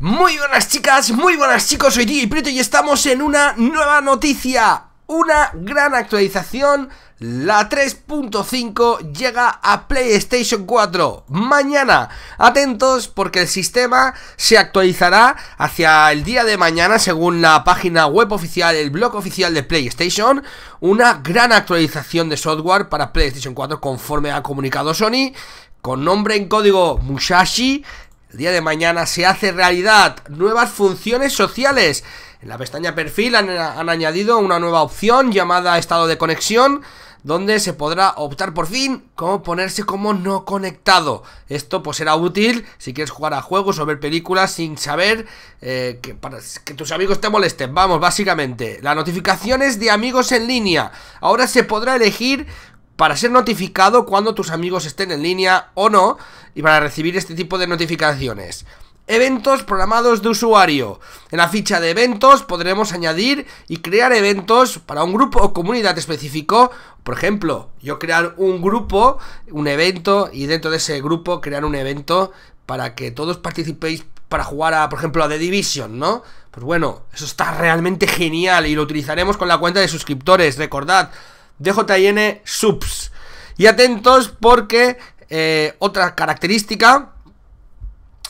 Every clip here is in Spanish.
Muy buenas chicas, muy buenas chicos, soy y Prito y estamos en una nueva noticia Una gran actualización, la 3.5 llega a PlayStation 4 Mañana, atentos porque el sistema se actualizará hacia el día de mañana Según la página web oficial, el blog oficial de PlayStation Una gran actualización de software para PlayStation 4 conforme ha comunicado Sony con nombre en código Musashi el día de mañana se hace realidad nuevas funciones sociales. En la pestaña perfil han, añadido una nueva opción llamada estado de conexión donde se podrá optar por fin como ponerse como no conectado. Esto pues será útil si quieres jugar a juegos o ver películas sin saber eh, que, que tus amigos te molesten. Vamos, básicamente. Las notificaciones de amigos en línea. Ahora se podrá elegir para ser notificado cuando tus amigos estén en línea o no y para recibir este tipo de notificaciones. Eventos programados de usuario. En la ficha de eventos podremos añadir y crear eventos para un grupo o comunidad específico. Por ejemplo, yo crear un grupo, un evento y dentro de ese grupo crear un evento para que todos participéis para jugar a, por ejemplo, a The Division, ¿no? Pues bueno, eso está realmente genial y lo utilizaremos con la cuenta de suscriptores. Recordad, DJN subs. Y atentos porque eh, otra característica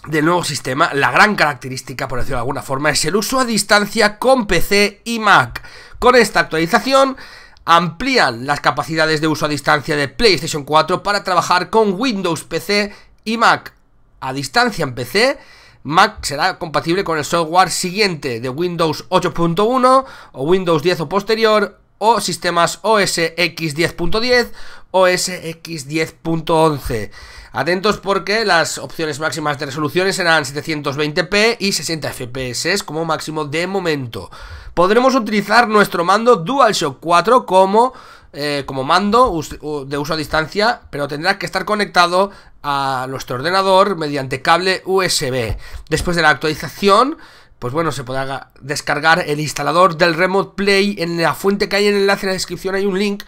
del nuevo sistema, la gran característica, por decirlo de alguna forma, es el uso a distancia con PC y Mac. Con esta actualización amplían las capacidades de uso a distancia de PlayStation 4 para trabajar con Windows PC y Mac. A distancia en PC, Mac será compatible con el software siguiente de Windows 8.1 o Windows 10 o posterior o sistemas OS X 10.10 OS X 10.11. Atentos porque las opciones máximas de resoluciones serán 720p y 60 fps como máximo de momento. Podremos utilizar nuestro mando DualShock 4 como, eh, como mando de uso a distancia, pero tendrá que estar conectado a nuestro ordenador mediante cable USB. Después de la actualización pues bueno, se podrá descargar el instalador del Remote Play. En la fuente que hay en el enlace en la descripción hay un link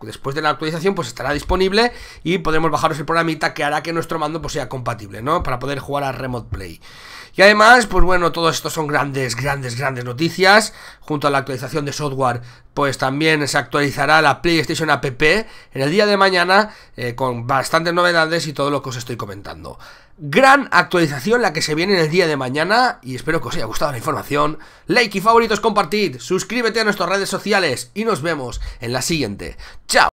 después de la actualización pues estará disponible y podremos bajaros el programita que hará que nuestro mando pues sea compatible, ¿no? Para poder jugar a Remote Play. Y además, pues bueno, todo esto son grandes, grandes, grandes noticias. Junto a la actualización de software, pues también se actualizará la PlayStation App en el día de mañana eh, con bastantes novedades y todo lo que os estoy comentando. Gran actualización la que se viene en el día de mañana y espero que os haya gustado la información. Like y favoritos, compartid, suscríbete a nuestras redes sociales y nos vemos en la siguiente. 叫。